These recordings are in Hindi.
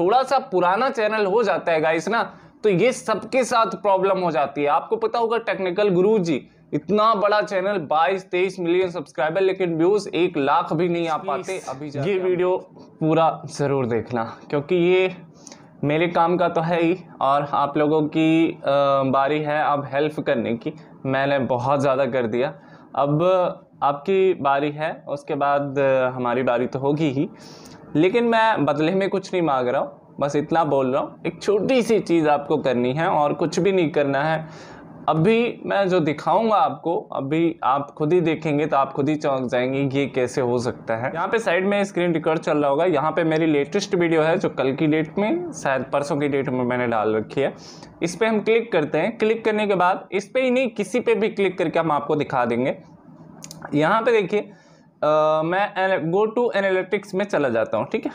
थोड़ा सा पुराना चैनल हो जाता है गाइस ना तो ये सबके साथ प्रॉब्लम हो जाती है आपको पता होगा टेक्निकल गुरु जी इतना बड़ा चैनल 22 23 मिलियन सब्सक्राइबर लेकिन व्यूज एक लाख भी नहीं आ पाते अभी ये वीडियो पूरा ज़रूर देखना क्योंकि ये मेरे काम का तो है ही और आप लोगों की बारी है अब हेल्प करने की मैंने बहुत ज़्यादा कर दिया अब आपकी बारी है उसके बाद हमारी बारी तो होगी ही लेकिन मैं बदले में कुछ नहीं मांग रहा हूँ बस इतना बोल रहा हूँ एक छोटी सी चीज़ आपको करनी है और कुछ भी नहीं करना है अभी मैं जो दिखाऊंगा आपको अभी आप खुद ही देखेंगे तो आप खुद ही चौंक जाएंगे ये कैसे हो सकता है यहाँ पे साइड में स्क्रीन रिकॉर्ड चल रहा होगा यहाँ पे मेरी लेटेस्ट वीडियो है जो कल की डेट में शायद परसों की डेट में मैंने डाल रखी है इस पर हम क्लिक करते हैं क्लिक करने के बाद इस पर ही नहीं किसी पर भी क्लिक करके हम आपको दिखा देंगे यहाँ पर देखिए मैं गो टू एनालिटिक्स में चला जाता हूँ ठीक है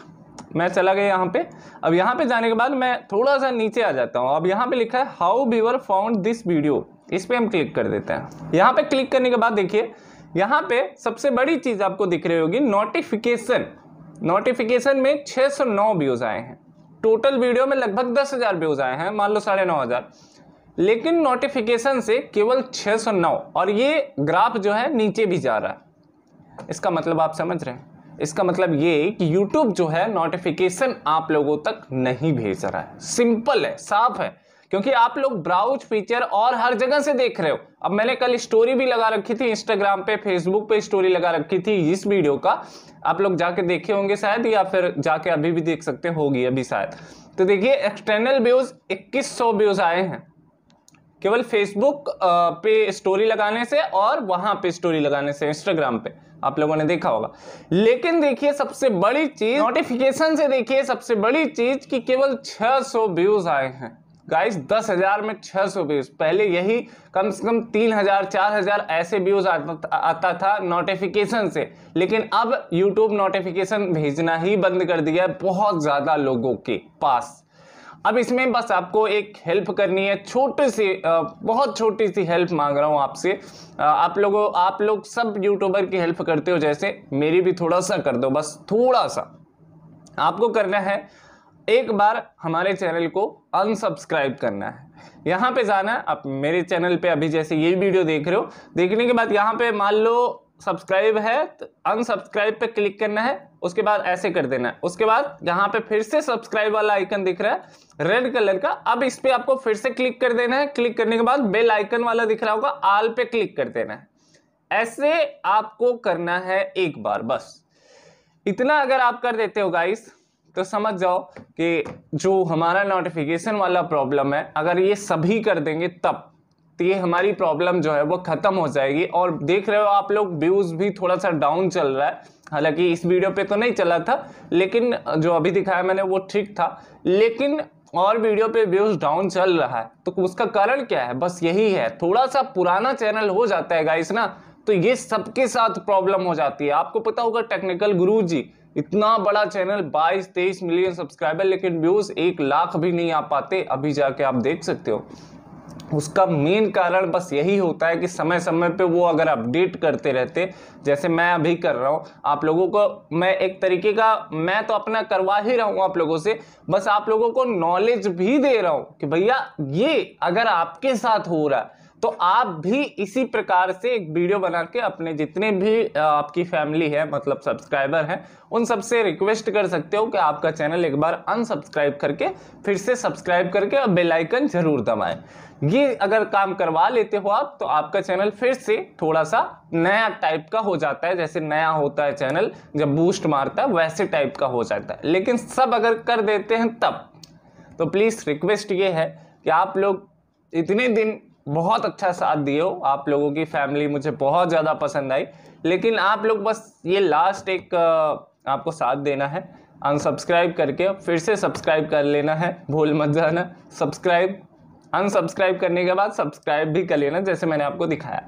मैं चला गया यहाँ पे अब यहाँ पे जाने के बाद मैं थोड़ा सा नीचे आ जाता हूँ अब यहाँ पे लिखा है how Bieber found this video इस पर हम क्लिक कर देते हैं यहाँ पे क्लिक करने के बाद देखिए यहाँ पे सबसे बड़ी चीज़ आपको दिख रही होगी नोटिफिकेशन नोटिफिकेशन में 609 व्यूज़ आए हैं टोटल वीडियो में लगभग दस हज़ार व्यूज़ आए हैं मान लो साढ़े नौ हज़ार लेकिन नोटिफिकेशन से केवल 609 और ये ग्राफ जो है नीचे भी जा रहा है इसका मतलब आप समझ रहे हैं इसका मतलब ये कि YouTube जो है नोटिफिकेशन आप लोगों तक नहीं भेज रहा है सिंपल है साफ है क्योंकि आप लोग ब्राउज फीचर और हर जगह से देख रहे हो अब मैंने कल स्टोरी भी लगा रखी थी इंस्टाग्राम पे फेसबुक पे स्टोरी लगा रखी थी इस वीडियो का आप लोग जाके देखे होंगे शायद या फिर जाके अभी भी देख सकते होगी अभी शायद तो देखिए एक्सटर्नल व्यूज 2100 व्यूज आए हैं केवल फेसबुक पे स्टोरी लगाने से और वहां पे स्टोरी लगाने से इंस्टाग्राम पे आप लोगों ने देखा होगा लेकिन देखिए सबसे बड़ी चीज नोटिफिकेशन से देखिए सबसे बड़ी चीज कि केवल 600 व्यूज आए हैं गाइस दस हजार में 600 व्यूज पहले यही कम से कम तीन हजार चार हजार ऐसे व्यूज आता, आता था नोटिफिकेशन से लेकिन अब यूट्यूब नोटिफिकेशन भेजना ही बंद कर दिया है बहुत ज्यादा लोगों के पास अब इसमें बस आपको एक हेल्प करनी है छोटे से बहुत छोटी सी हेल्प मांग रहा हूँ आपसे आप लोगों आप लोग सब यूट्यूबर की हेल्प करते हो जैसे मेरी भी थोड़ा सा कर दो बस थोड़ा सा आपको करना है एक बार हमारे चैनल को अनसब्सक्राइब करना है यहाँ पे जाना है आप मेरे चैनल पे अभी जैसे ये वीडियो देख रहे हो देखने के बाद यहाँ पे मान लो सब्सक्राइब है तो अनसब्सक्राइब पे क्लिक करना है उसके बाद ऐसे कर देना है उसके बाद यहाँ पे फिर से सब्सक्राइब वाला आइकन दिख रहा है रेड कलर का अब इस पर आपको फिर से क्लिक कर देना है क्लिक करने के बाद बेल आइकन वाला दिख रहा होगा आल पे क्लिक कर देना है ऐसे आपको करना है एक बार बस इतना अगर आप कर देते हो गाइस तो समझ जाओ कि जो हमारा नोटिफिकेशन वाला प्रॉब्लम है अगर ये सभी कर देंगे तब तो ये हमारी प्रॉब्लम जो है वो ख़त्म हो जाएगी और देख रहे हो आप लोग व्यूज़ भी थोड़ा सा डाउन चल रहा है हालांकि इस वीडियो पे तो नहीं चला था लेकिन जो अभी दिखाया मैंने वो ठीक था लेकिन और वीडियो पे व्यूज डाउन चल रहा है तो उसका कारण क्या है बस यही है थोड़ा सा पुराना चैनल हो जाता है गाइस ना तो ये सबके साथ प्रॉब्लम हो जाती है आपको पता होगा टेक्निकल गुरु जी इतना बड़ा चैनल 22 23 मिलियन सब्सक्राइबर लेकिन व्यूज एक लाख भी नहीं आ पाते अभी जाके आप देख सकते हो उसका मेन कारण बस यही होता है कि समय समय पे वो अगर अपडेट करते रहते जैसे मैं अभी कर रहा हूँ आप लोगों को मैं एक तरीके का मैं तो अपना करवा ही रहा हूँ आप लोगों से बस आप लोगों को नॉलेज भी दे रहा हूँ कि भैया ये अगर आपके साथ हो रहा है तो आप भी इसी प्रकार से एक वीडियो बना के अपने जितने भी आपकी फैमिली है मतलब सब्सक्राइबर हैं उन सबसे रिक्वेस्ट कर सकते हो कि आपका चैनल एक बार अनसब्सक्राइब करके फिर से सब्सक्राइब करके और बेल आइकन जरूर दबाएं ये अगर काम करवा लेते हो आप तो आपका चैनल फिर से थोड़ा सा नया टाइप का हो जाता है जैसे नया होता है चैनल जब बूस्ट मारता है वैसे टाइप का हो जाता है लेकिन सब अगर कर देते हैं तब तो प्लीज़ रिक्वेस्ट ये है कि आप लोग इतने दिन बहुत अच्छा साथ दिए हो आप लोगों की फैमिली मुझे बहुत ज़्यादा पसंद आई लेकिन आप लोग बस ये लास्ट एक आपको साथ देना है अनसब्सक्राइब करके फिर से सब्सक्राइब कर लेना है भूल मत जाना सब्सक्राइब अनसब्सक्राइब करने के बाद सब्सक्राइब भी कर लेना जैसे मैंने आपको दिखाया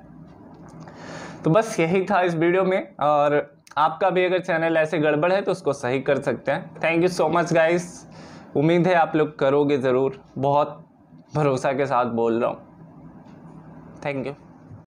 तो बस यही था इस वीडियो में और आपका भी अगर चैनल ऐसे गड़बड़ है तो उसको सही कर सकते हैं thank you so much guys उम्मीद है आप लोग करोगे ज़रूर बहुत भरोसा के साथ बोल रहा हूँ Thank you.